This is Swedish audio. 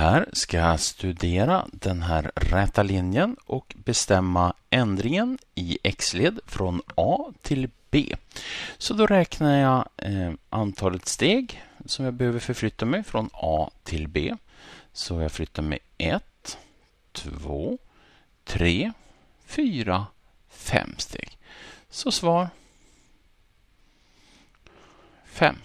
Här ska jag studera den här räta linjen och bestämma ändringen i x-led från A till B. Så då räknar jag eh, antalet steg som jag behöver förflytta mig från A till B. Så jag flyttar mig 1, 2, 3, 4, 5 steg. Så svar 5.